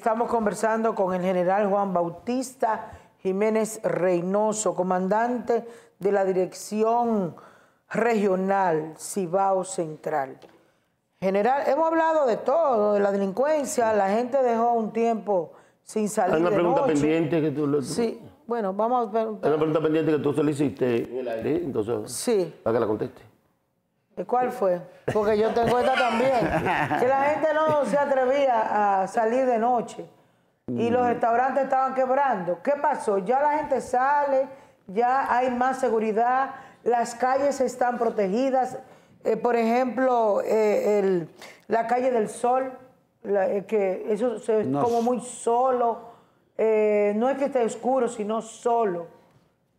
Estamos conversando con el general Juan Bautista Jiménez Reynoso, comandante de la Dirección Regional Cibao Central. General, hemos hablado de todo, de la delincuencia, la gente dejó un tiempo sin salir. Hay una de pregunta pendiente que tú... Sí, bueno, vamos a... Hay una pregunta pendiente que tú solicitaste hiciste Sí. Para que la conteste cuál fue? Porque yo tengo esta también. Que la gente no se atrevía a salir de noche y los mm. restaurantes estaban quebrando. ¿Qué pasó? Ya la gente sale, ya hay más seguridad, las calles están protegidas. Eh, por ejemplo, eh, la calle del Sol, eh, que eso se, como muy solo. no es que esté oscuro, sino solo.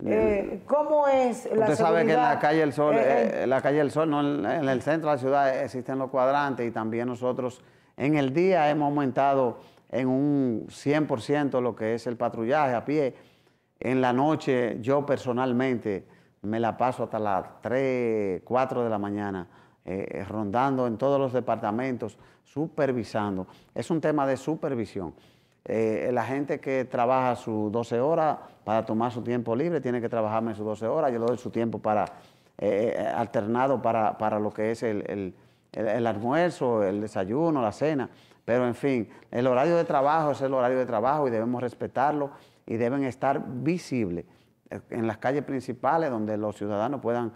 Eh, ¿Cómo es la Usted sabe que en la calle El Sol, eh, eh. la calle El Sol, en, en, el centro de la ciudad existen los cuadrantes y también nosotros en el día hemos aumentado en un 100% lo que es el patrullaje a pie. En la noche yo personalmente me la paso hasta las 3, 4 de la mañana rondando en todos los departamentos, supervisando. Es un tema de supervisión. Eh, la gente que trabaja sus 12 horas para tomar su tiempo libre tiene que trabajarme sus 12 horas. Yo le doy su tiempo para eh, eh, alternado para, para, lo que es el, almuerzo, el desayuno, la cena. Pero en fin, el horario de trabajo es el horario de trabajo y debemos respetarlo y deben estar visibles en las calles principales donde los ciudadanos puedan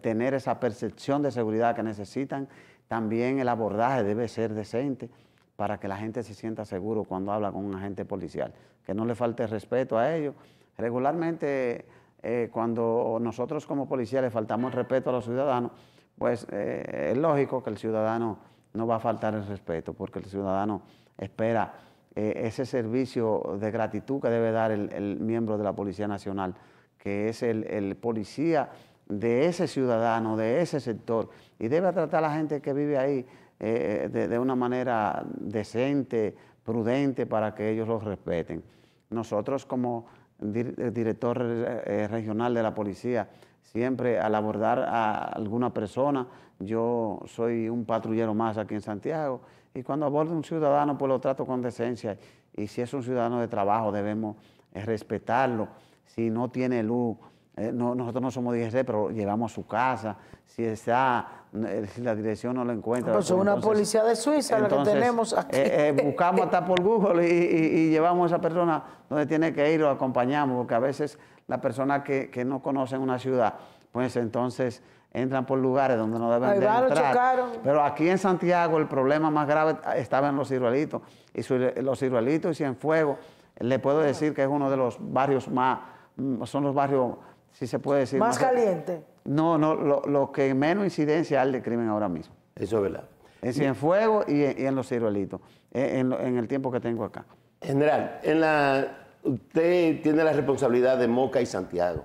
tener esa percepción de seguridad que necesitan. También el abordaje debe ser decente para que la gente se sienta seguro cuando habla con un agente policial, que no le falte respeto a ellos. Regularmente, eh, cuando nosotros como policía le faltamos respeto a los ciudadanos, pues eh, es lógico que el ciudadano no va a faltar el respeto, porque el ciudadano espera eh, ese servicio de gratitud que debe dar el, miembro de la Policía Nacional, que es el policía de ese ciudadano, de ese sector, y debe tratar a la gente que vive ahí eh, de, una manera decente, prudente, para que ellos los respeten. Nosotros como eh, director eh, regional de la policía, siempre al abordar a alguna persona, yo soy un patrullero más aquí en Santiago, y cuando abordo a un ciudadano, pues lo trato con decencia, y si es un ciudadano de trabajo, debemos respetarlo, si no tiene luz, eh, nosotros no somos DGC, pero llevamos a su casa, si está, si eh, la dirección no lo encuentra. Pues es una policía de Suiza lo que tenemos eh, aquí. buscamos hasta por Google y, llevamos a esa persona donde tiene que ir, o acompañamos, porque a veces la persona que, no conoce una ciudad, pues entonces entran por lugares donde no deben entrar. Pero aquí en Santiago el problema más grave ah, estaba en los ciruelitos, y los ciruelitos y fuego le puedo decir que es uno de los barrios más, mm, son los barrios si se puede decir. Más, caliente. No, no, lo, que menos incidencia hay de crimen ahora mismo. Eso es verdad. Es en fuego y en, los ciruelitos, en, el tiempo que tengo acá. General, usted tiene la responsabilidad de Moca y Santiago.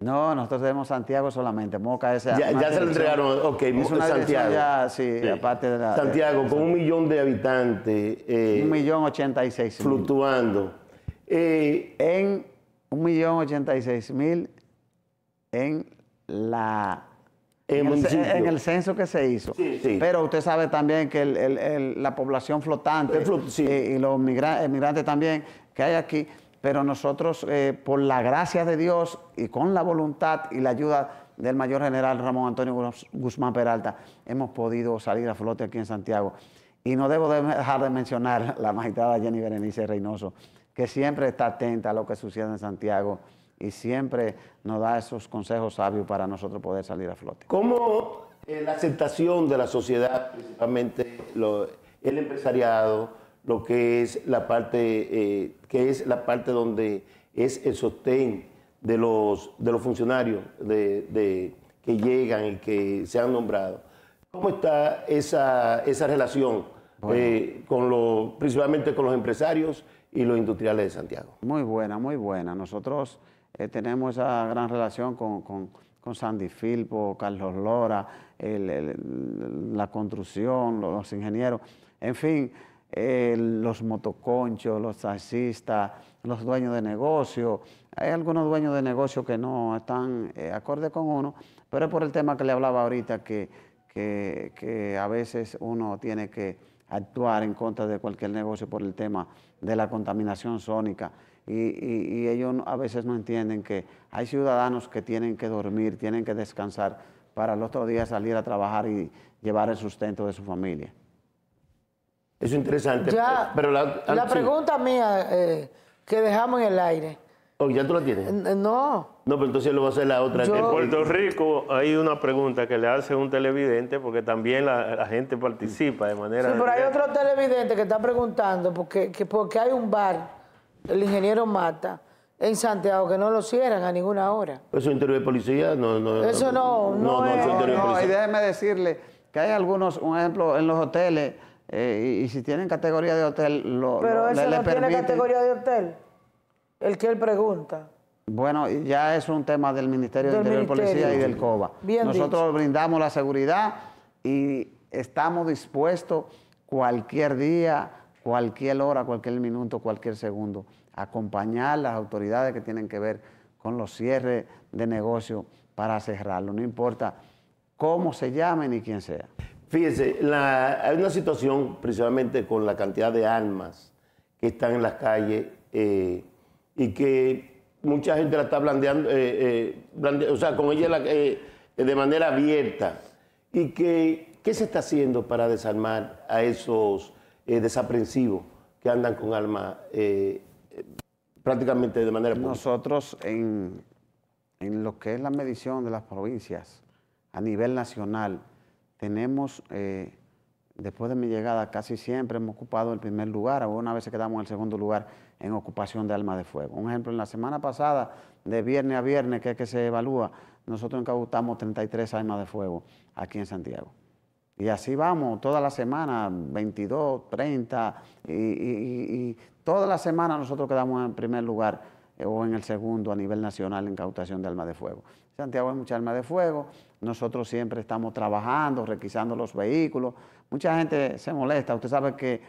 No, nosotros tenemos Santiago solamente, Moca es... Ya, ya se lo entregaron, ok, es en Santiago. sí, aparte de Santiago, con un millón de habitantes... Eh, un millón ochenta y seis Fluctuando. Eh, en un millón ochenta y seis mil en la en, el, censo que se hizo. Pero usted sabe también que la población flotante eh, y los migrantes también que hay aquí, pero nosotros, eh, por la gracia de Dios y con la voluntad y la ayuda del mayor general Ramón Antonio Guzmán Peralta, hemos podido salir a flote aquí en Santiago. Y no debo dejar de mencionar la magistrada Jenny Berenice Reynoso, que siempre está atenta a lo que sucede en Santiago y siempre nos da esos consejos sabios para nosotros poder salir a flote. ¿Cómo eh, la aceptación de la sociedad, principalmente el empresariado, lo que es la parte eh, que es la parte donde es el sostén de los, de los funcionarios de, que llegan y que se han nombrado. ¿Cómo está esa, relación eh, con los, principalmente con los empresarios y los industriales de Santiago? Muy buena, muy buena. Nosotros eh, tenemos esa gran relación con, Sandy Filpo, Carlos Lora, la construcción, los, ingenieros, en fin, eh, los motoconchos, los taxistas, los dueños de negocio. Hay algunos dueños de negocio que no están eh, acorde con uno, pero es por el tema que le hablaba ahorita, que, que a veces uno tiene que actuar en contra de cualquier negocio por el tema de la contaminación sónica y, ellos a veces no entienden que hay ciudadanos que tienen que dormir, tienen que descansar para el otro día salir a trabajar y llevar el sustento de su familia. Es interesante. pero la, ah, pregunta mía eh, que dejamos en el aire. Oh, ¿Ya tú la tienes? Eh, no. No, pero entonces lo va a hacer la otra. En Puerto Rico hay una pregunta que le hace un televidente porque también la, gente participa de manera... Sí, pero hay otro televidente que está preguntando porque, porque hay un bar el ingeniero Mata en Santiago, que no lo cierran a ninguna hora. Eso interior de policía no... no eso no, no, no, es, no, no, y déjeme decirle que hay algunos, un ejemplo, en los hoteles, eh, y, si tienen categoría de hotel, lo, Pero eso no tiene categoría de hotel, el que él pregunta. Bueno, ya es un tema del Ministerio de Interior de Policía y del COBA. Nosotros brindamos la seguridad y estamos dispuestos cualquier día cualquier hora, cualquier minuto, cualquier segundo. Acompañar a las autoridades que tienen que ver con los cierres de negocio para cerrarlo, no importa cómo se llamen y quién sea. Fíjense, hay una situación principalmente con la cantidad de almas... que están en las calles eh, y que mucha gente la está blandeando, eh, eh o sea, con ella eh, de manera abierta. ¿Y que, qué se está haciendo para desarmar a esos eh, desaprensivos que andan con alma eh, eh, prácticamente de manera Nosotros en, lo que es la medición de las provincias a nivel nacional, tenemos, después de mi llegada, casi siempre hemos ocupado el primer lugar, o una vez quedamos en el segundo lugar en ocupación de alma de fuego. Un ejemplo, en la semana pasada, de viernes a viernes, que es que se evalúa, nosotros incautamos 33 armas de fuego aquí en Santiago. Y así vamos, toda la semana, 22, 30, y, toda la semana nosotros quedamos en primer lugar eh, o en el segundo a nivel nacional en cautación de armas de fuego. Santiago es mucha alma de fuego, nosotros siempre estamos trabajando, requisando los vehículos. Mucha gente se molesta, usted sabe que,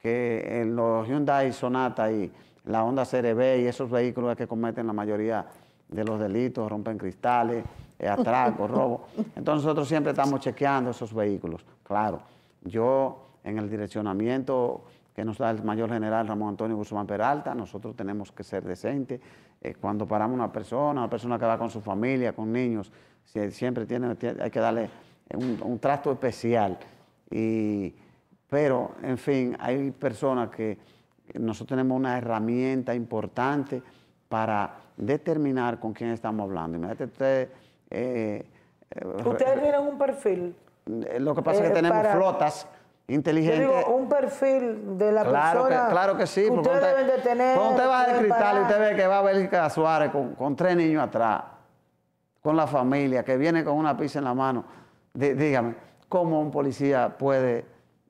que en los Hyundai Sonata y la Honda CRB y esos vehículos es que cometen la mayoría de los delitos, rompen cristales, eh, atracos, robo. Entonces nosotros siempre estamos chequeando esos vehículos. Claro, yo en el direccionamiento que nos da el mayor general Ramón Antonio Guzmán Peralta, nosotros tenemos que ser decentes. Eh, cuando paramos una persona, una persona que va con su familia, con niños, siempre tiene, hay que darle un, trato especial. pero, en fin, hay personas que nosotros tenemos una herramienta importante para determinar con quién estamos hablando. Imagínate eh, eh, ustedes miran un perfil. Eh, lo que pasa es que tenemos flotas inteligentes un perfil de la claro persona. Que, claro que sí. Que usted, deben de tener, cuando usted va al cristal y usted ve que va a a Suárez con, tres niños atrás, con la familia, que viene con una pizza en la mano, dígame, ¿cómo un policía puede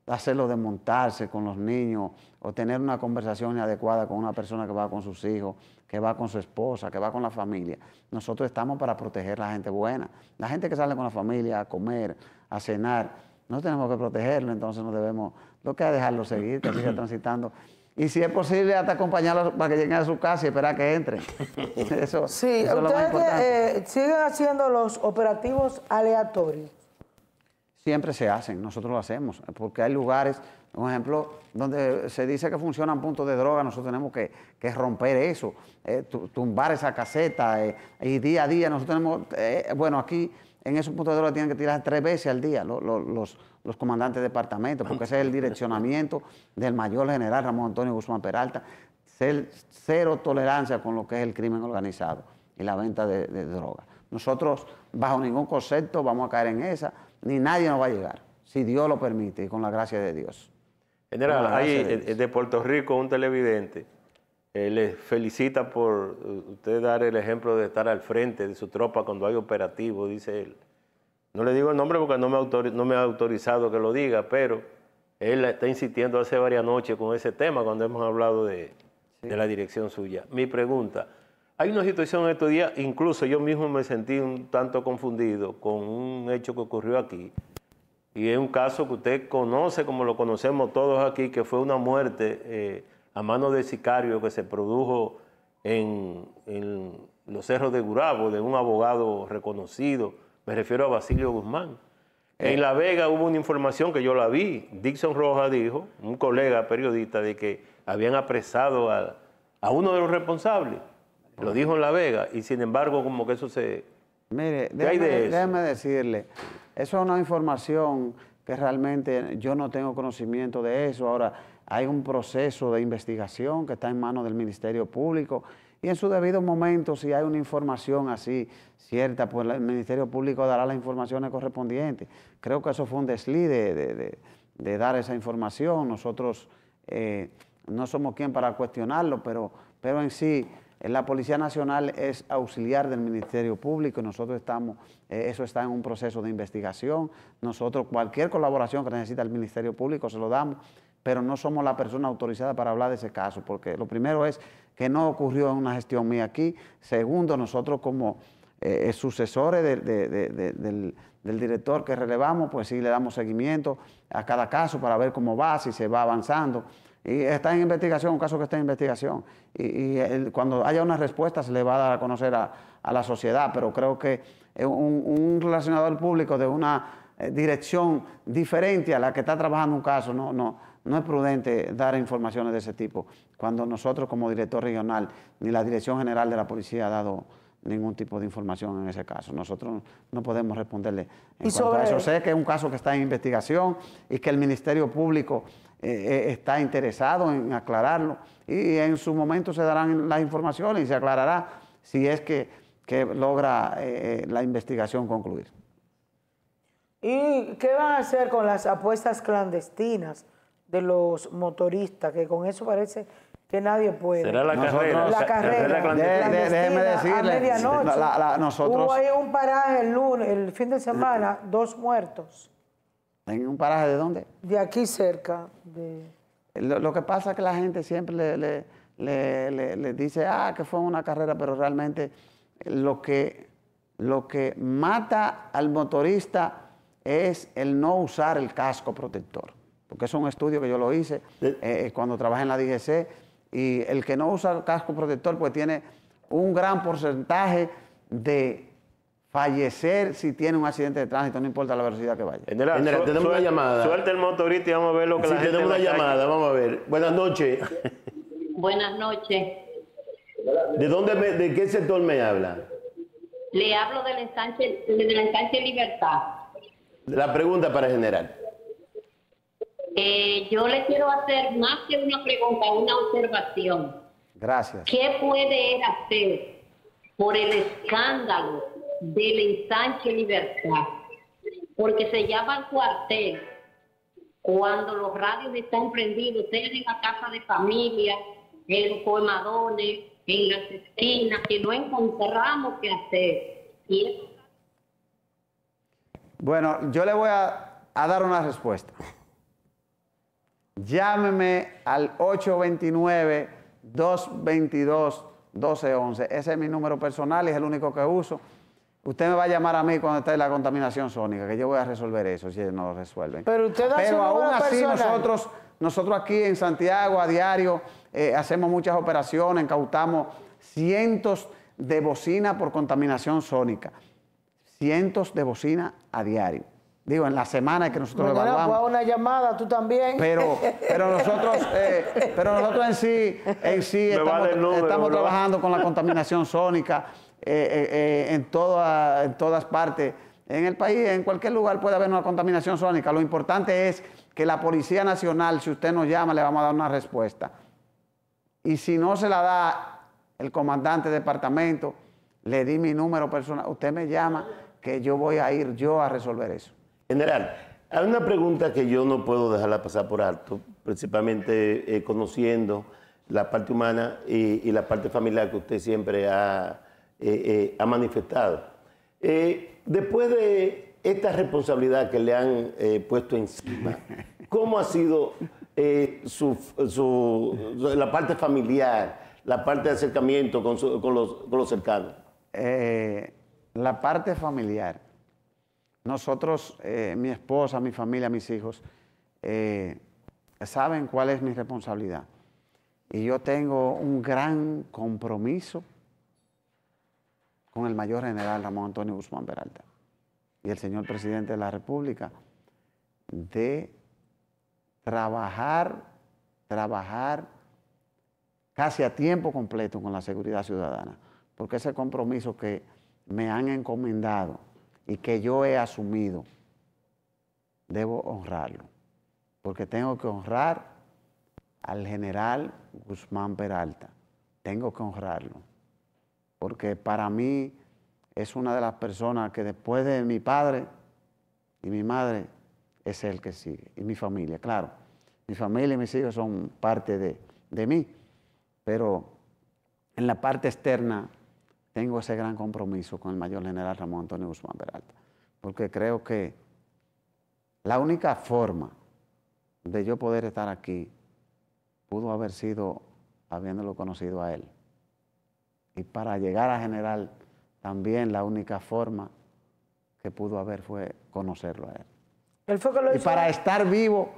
hacerlo montarse con los niños o tener una conversación adecuada con una persona que va con sus hijos, que va con su esposa, que va con la familia. Nosotros estamos para proteger la gente buena. La gente que sale con la familia a comer, a cenar, no tenemos que protegerlo, entonces no debemos, lo que dejarlo seguir, que siga transitando. Y si es posible, hasta acompañarlo para que lleguen a su casa y esperar que entre. Eso, sí, ustedes lo más eh, siguen haciendo los operativos aleatorios siempre se hacen, nosotros lo hacemos, porque hay lugares, un ejemplo, donde se dice que funcionan puntos de droga, nosotros tenemos que, romper eso, eh, tumbar esa caseta, eh, y día a día nosotros tenemos, eh, bueno, aquí en esos puntos de droga tienen que tirar tres veces al día los, comandantes de departamento, porque ese es el direccionamiento del mayor general Ramón Antonio Guzmán Peralta, ser, cero tolerancia con lo que es el crimen organizado y la venta de droga. Nosotros, bajo ningún concepto, vamos a caer en esa ni nadie nos va a llegar, si Dios lo permite y con la gracia de Dios. General, hay de, Puerto Rico un televidente, eh, les felicita por eh, usted dar el ejemplo de estar al frente de su tropa cuando hay operativo, dice él. No le digo el nombre porque no me, no me ha autorizado que lo diga, pero él está insistiendo hace varias noches con ese tema cuando hemos hablado de, de la dirección suya. Mi pregunta, hay una situación en estos días, incluso yo mismo me sentí un tanto confundido con un hecho que ocurrió aquí. Y es un caso que usted conoce, como lo conocemos todos aquí, que fue una muerte eh, a mano de sicario que se produjo en, los cerros de Gurabo, de un abogado reconocido, me refiero a Basilio Guzmán. Eh. En La Vega hubo una información que yo la vi. Dixon Rojas dijo, un colega periodista, de que habían apresado a uno de los responsables. Lo dijo en La Vega y sin embargo como que eso se... Mire, déjeme decirle, eso es una información que realmente yo no tengo conocimiento de eso. Ahora, hay un proceso de investigación que está en manos del Ministerio Público y en su debido momento, si hay una información así cierta, pues el Ministerio Público dará las informaciones correspondientes. Creo que eso fue un desliz de, de, dar esa información. Nosotros eh, no somos quien para cuestionarlo, pero, pero en sí eh, la Policía Nacional es auxiliar del Ministerio Público, nosotros estamos, eh, eso está en un proceso de investigación, nosotros cualquier colaboración que necesita el Ministerio Público se lo damos, pero no somos la persona autorizada para hablar de ese caso, porque lo primero es que no ocurrió en una gestión mía aquí, segundo, nosotros como eh, sucesores del, director que relevamos, pues sí le damos seguimiento a cada caso para ver cómo va, si se va avanzando y está en investigación, un caso que está en investigación. Y, cuando haya una respuesta se le va a dar a conocer a, la sociedad, pero creo que un, un relacionador público de una eh, dirección diferente a la que está trabajando un caso, no, no, no es prudente dar informaciones de ese tipo, cuando nosotros como director regional ni la Dirección General de la Policía ha dado ningún tipo de información en ese caso. Nosotros no podemos responderle ¿Y sobre... eso. Sé que es un caso que está en investigación y que el Ministerio Público eh, eh, está interesado en aclararlo y en su momento se darán las informaciones y se aclarará si es que, logra eh, la investigación concluir. ¿Y qué van a hacer con las apuestas clandestinas de los motoristas? Que con eso parece que nadie puede. Será la carrera. La carrera. decirle. nosotros, hubo ahí un paraje el lunes, el fin de semana, dos muertos. ¿En un paraje de dónde? De aquí cerca. De... Lo, que pasa es que la gente siempre le, dice, ah, que fue una carrera, pero realmente lo que, lo que mata al motorista es el no usar el casco protector. Porque es un estudio que yo lo hice eh, eh, cuando trabajé en la DGC. Y el que no usa el casco protector, pues tiene un gran porcentaje de fallecer si tiene un accidente de tránsito, no importa la velocidad que vaya. tenemos una llamada. Suelta el motorista y vamos a ver lo que tenemos una llamada, vamos a ver. Buenas noches. Buenas noches. ¿De dónde, de qué sector me habla? Le hablo del la estancia de Libertad. La pregunta para general. Eh, yo le quiero hacer más que una pregunta, una observación. Gracias. ¿Qué puede hacer por el escándalo del ensanche Libertad, porque se llama el cuartel cuando los radios están prendidos, en la casa de familia, en los colmadones, en las esquinas, que no encontramos que hacer. Bueno, yo le voy a, a dar una respuesta. Llámeme al 829-222-1211. Ese es mi número personal y es el único que uso. Usted me va a llamar a mí cuando esté la contaminación sónica, que yo voy a resolver eso si ellos no lo resuelven. Pero aún así nosotros, nosotros aquí en Santiago a diario eh, hacemos muchas operaciones, incautamos cientos de bocinas por contaminación sónica. Cientos de bocinas a diario. Digo, en la semana que nosotros Bueno, Pues una llamada, tú también. Pero, pero nosotros, eh, pero nosotros en sí, en sí estamos trabajando con la contaminación sónica. Eh, eh, eh, en, en todas partes. En el país, en cualquier lugar puede haber una contaminación sónica. Lo importante es que la Policía Nacional, si usted nos llama, le vamos a dar una respuesta. Y si no se la da el comandante de departamento, le di mi número personal, usted me llama, que yo voy a ir yo a resolver eso. General, hay una pregunta que yo no puedo dejarla pasar por alto, principalmente conociendo la parte humana y, la parte familiar que usted siempre ha eh, eh, ha manifestado. Eh, después de esta responsabilidad que le han puesto encima, ¿cómo ha sido la parte familiar, la parte de acercamiento con, los, cercanos? la parte familiar. Nosotros, mi esposa, mi familia, mis hijos, saben cuál es mi responsabilidad. Y yo tengo un gran compromiso con el mayor general Ramón Antonio Guzmán Peralta y el señor presidente de la República de trabajar, trabajar casi a tiempo completo con la seguridad ciudadana, porque ese compromiso que me han encomendado y que yo he asumido, debo honrarlo, porque tengo que honrar al general Guzmán Peralta, tengo que honrarlo porque para mí es una de las personas que después de mi padre y mi madre es el que sigue, y mi familia, claro. Mi familia y mis hijos son parte de, de mí, pero en la parte externa tengo ese gran compromiso con el mayor general Ramón Antonio Guzmán Peralta, porque creo que la única forma de yo poder estar aquí pudo haber sido habiéndolo conocido a él. Y para llegar a general, también la única forma que pudo haber fue conocerlo a él. él fue y para estar vivo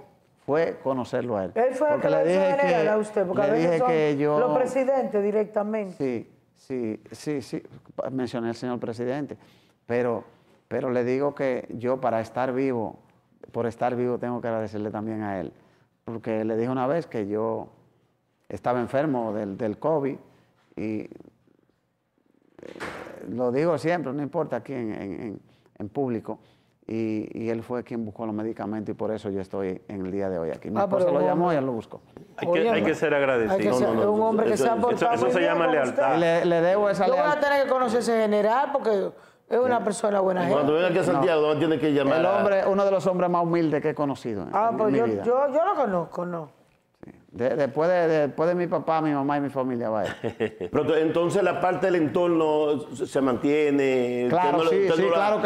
fue conocerlo a él. Él fue porque le dije que, a usted, porque le dije que yo... Los presidentes directamente. Sí, sí, sí, sí, mencioné al señor presidente, pero, pero le digo que yo para estar vivo, por estar vivo tengo que agradecerle también a él, porque le dije una vez que yo estaba enfermo del, del COVID y eh, lo digo siempre, no importa aquí en, público. Y, él fue quien buscó los medicamentos y por eso yo estoy en el día de hoy aquí. Mi ah, esposo lo llamó y él lo buscó. Hay que, ser agradecido. un hombre que eso, se Eso, se llama lealtad. Le, le, debo esa lealtad. Yo voy a tener que conocer ese general porque es una persona buena gente. Cuando venga aquí a Santiago, no. tiene que llamar. El hombre, uno de los hombres más humildes que he conocido. Ah, pues yo, yo, yo lo conozco, no después, de, después de mi papá, mi mamá y mi familia, va Pero entonces la parte del entorno se mantiene. Claro, que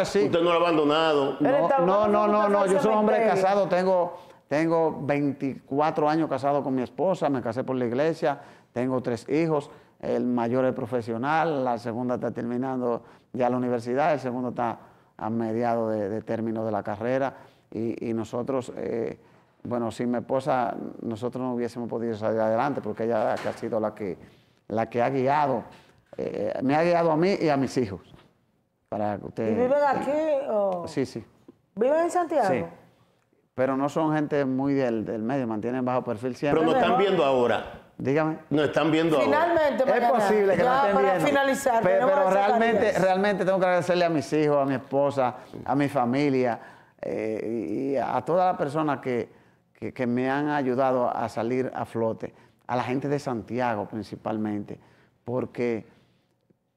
sí. Usted no lo ha abandonado. No, no, no, no, yo soy un hombre casado, tengo, tengo 24 años casado con mi esposa, me casé por la iglesia, tengo tres hijos, el mayor es profesional, la segunda está terminando ya la universidad, el segundo está a mediados de, término de la carrera y, nosotros... Eh, bueno, sin mi esposa nosotros no hubiésemos podido salir adelante porque ella que ha sido la que, la que ha guiado, eh, me ha guiado a mí y a mis hijos. Para ¿Y viven aquí? Sí, sí. ¿Viven en Santiago? Sí. Pero no son gente muy del, medio, mantienen bajo perfil siempre. Pero nos están viendo ahora. Dígame. Nos están viendo Finalmente, ahora. Es posible que no estén para Finalizar, pero, realmente, realmente tengo que agradecerle a mis hijos, a mi esposa, a mi familia eh, y a todas las personas que, que, me han ayudado a salir a flote, a la gente de Santiago principalmente, porque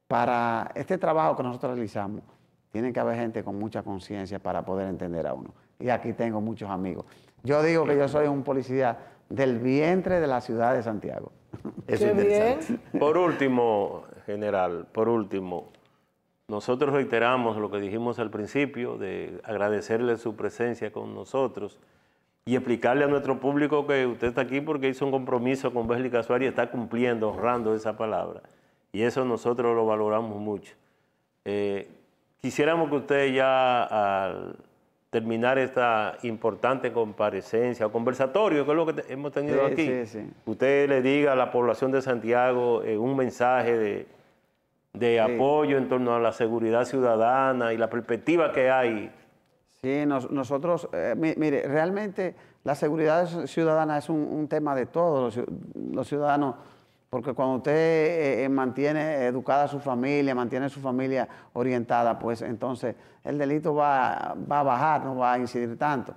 para este trabajo que nosotros realizamos, tiene que haber gente con mucha conciencia para poder entender a uno. Y aquí tengo muchos amigos. Yo digo que yo soy un policía del vientre de la ciudad de Santiago. Por último, general, por último, nosotros reiteramos lo que dijimos al principio de agradecerle su presencia con nosotros y explicarle a nuestro público que usted está aquí porque hizo un compromiso con Bélgica Suárez y está cumpliendo, honrando esa palabra. Y eso nosotros lo valoramos mucho. Eh, quisiéramos que usted ya al terminar esta importante comparecencia o conversatorio, que es lo que hemos tenido aquí, usted le diga a la población de Santiago eh, un mensaje de, de apoyo en torno a la seguridad ciudadana y la perspectiva que hay Sí, nosotros, eh, mire, realmente la seguridad ciudadana es un, tema de todos los, ciudadanos, porque cuando usted eh, eh, mantiene educada su familia, mantiene su familia orientada, pues entonces el delito va, a bajar, no va a incidir tanto.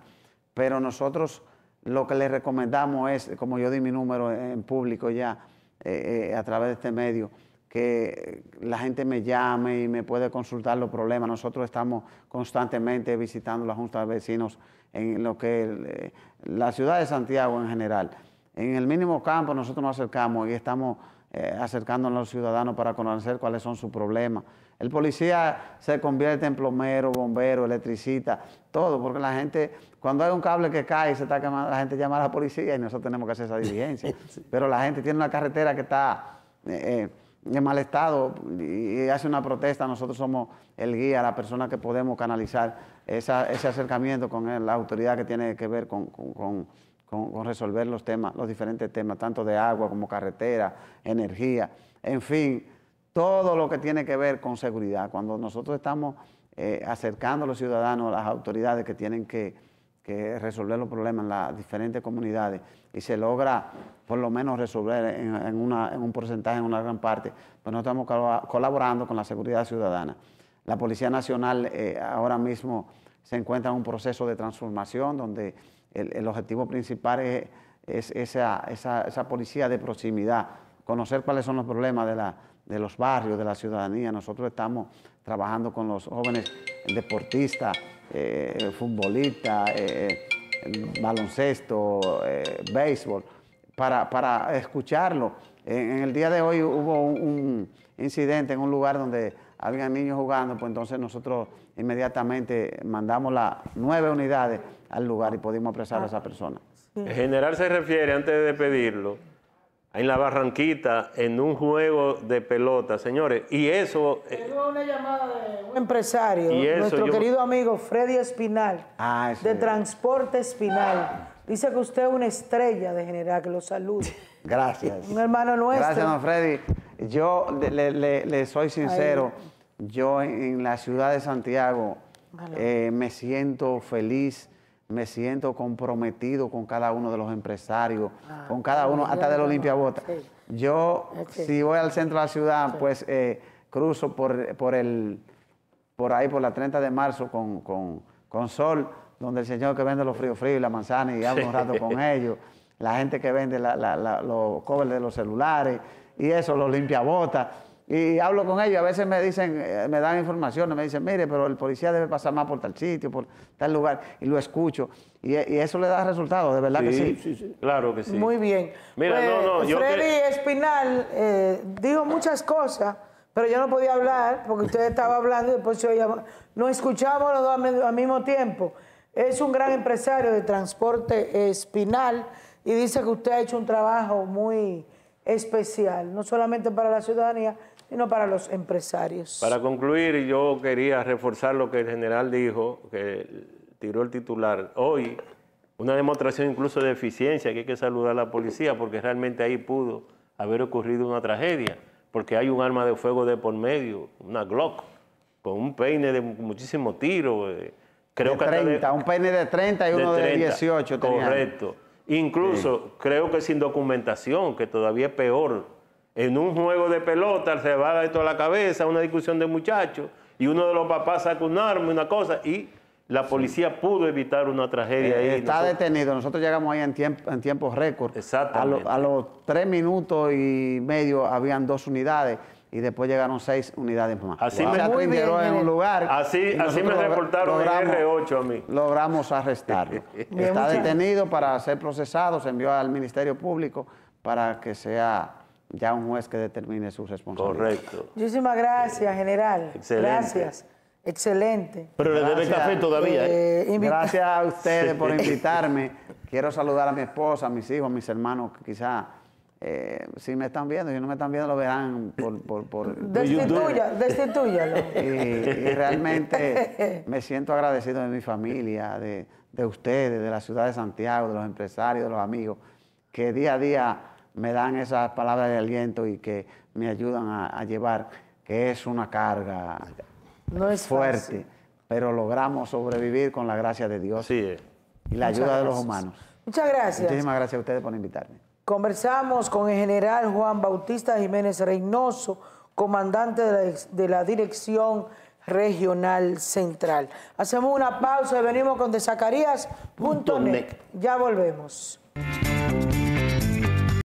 Pero nosotros lo que le recomendamos es, como yo di mi número en público ya a través de este medio, que la gente me llame y me puede consultar los problemas. Nosotros estamos constantemente visitando la Junta de Vecinos en lo que eh, la ciudad de Santiago en general. En el mínimo campo nosotros nos acercamos y estamos eh, acercándonos a los ciudadanos para conocer cuáles son sus problemas. El policía se convierte en plomero, bombero, electricista, todo, porque la gente, cuando hay un cable que cae y se está quemando, la gente llama a la policía y nosotros tenemos que hacer esa diligencia. Pero la gente tiene una carretera que está... Eh, en mal estado y hace una protesta, nosotros somos el guía, la persona que podemos canalizar ese acercamiento con la autoridad que tiene que ver con, resolver los temas, los diferentes temas, tanto de agua como carretera, energía, en fin, todo lo que tiene que ver con seguridad. Cuando nosotros estamos eh, acercando a los ciudadanos, a las autoridades que tienen que que resolver los problemas en las diferentes comunidades y se logra por lo menos resolver en, un porcentaje, en una gran parte, pues no estamos colaborando con la seguridad ciudadana. La Policía Nacional eh, ahora mismo se encuentra en un proceso de transformación donde el, objetivo principal es, esa, policía de proximidad, conocer cuáles son los problemas de, la, de los barrios, de la ciudadanía. Nosotros estamos trabajando con los jóvenes deportistas, eh, futbolista, eh, baloncesto, eh, béisbol, para, escucharlo. En, el día de hoy hubo un, un, incidente en un lugar donde había niños jugando, pues entonces nosotros inmediatamente mandamos las nueve unidades al lugar y pudimos apresar a ah. esa persona. En general se refiere, antes de pedirlo, en la barranquita, en un juego de pelota, señores. Y eso... Eh, Tengo una llamada de un empresario, nuestro querido amigo Freddy Espinal, ah, de Transporte Espinal. Dice que usted es una estrella de general, que lo salude. Gracias. Un hermano nuestro. Gracias, don Freddy. Yo le, soy sincero, yo en, la ciudad de Santiago eh, me siento feliz me siento comprometido con cada uno de los empresarios, ah, con cada uno, hasta de los limpiabotas. Yo, si voy al centro de la ciudad, pues eh, cruzo por, por, el, por ahí, por la 30 de marzo, con, Sol, donde el señor que vende los fríos fríos y la manzana, y hablo un rato con ellos, la gente que vende los covers de los celulares, y eso, los limpiabotas y hablo con ellos, a veces me dicen, eh, me dan información me dicen, mire, pero el policía debe pasar más por tal sitio, por tal lugar, y lo escucho. Y, eh, eso le da resultados, de verdad que sí. sí, sí. Claro que sí. Muy bien. Pues, Freddy Espinal eh, dijo muchas cosas, pero yo no podía hablar porque usted estaba hablando y después yo llamaba. No escuchamos los dos al mismo tiempo. Es un gran empresario de transporte espinal y dice que usted ha hecho un trabajo muy especial, no solamente para la ciudadanía, sino para los empresarios. Para concluir, yo quería reforzar lo que el general dijo, que tiró el titular. Hoy, una demostración incluso de eficiencia, que hay que saludar a la policía, porque realmente ahí pudo haber ocurrido una tragedia, porque hay un arma de fuego de por medio, una Glock, con un peine de muchísimo tiro. Eh, creo que 30, un peine de 30 y uno de 18. Correcto. Incluso creo que sin documentación, que todavía es peor en un juego de pelota se va de toda la cabeza, una discusión de muchachos, y uno de los papás saca un arma, una cosa, y la policía pudo evitar una tragedia. Eh, ahí. Está detenido, nosotros llegamos ahí en, tiempo, tiempos récord. Exactamente. A, los tres minutos y medio habían dos unidades. Y después llegaron seis unidades más. Así me en un eh. lugar. Así, así me reportaron el R8 a mí. Logramos arrestarlo. Está detenido para ser procesado, se envió al Ministerio Público para que sea ya un juez que determine su responsabilidad. Correcto. Muchísimas gracias, general. Excelente. Gracias. Excelente. Pero le debe café todavía. ¿eh? Eh, gracias a ustedes por invitarme. Quiero saludar a mi esposa, a mis hijos, a mis hermanos, quizás eh, si me están viendo, si no me están viendo, lo verán por... por, por destituyalo. Y, realmente me siento agradecido de mi familia, de, de ustedes, de la ciudad de Santiago, de los empresarios, de los amigos, que día a día me dan esas palabras de aliento y que me ayudan a, llevar, que es una carga fuerte, pero logramos sobrevivir con la gracia de Dios eh. y la ayuda de los humanos. Muchas gracias. Muchísimas gracias a ustedes por invitarme. Conversamos con el general Juan Bautista Jiménez Reynoso, comandante de la, Dirección Regional Central. Hacemos una pausa y venimos con De Zacarías. Punto Ya volvemos.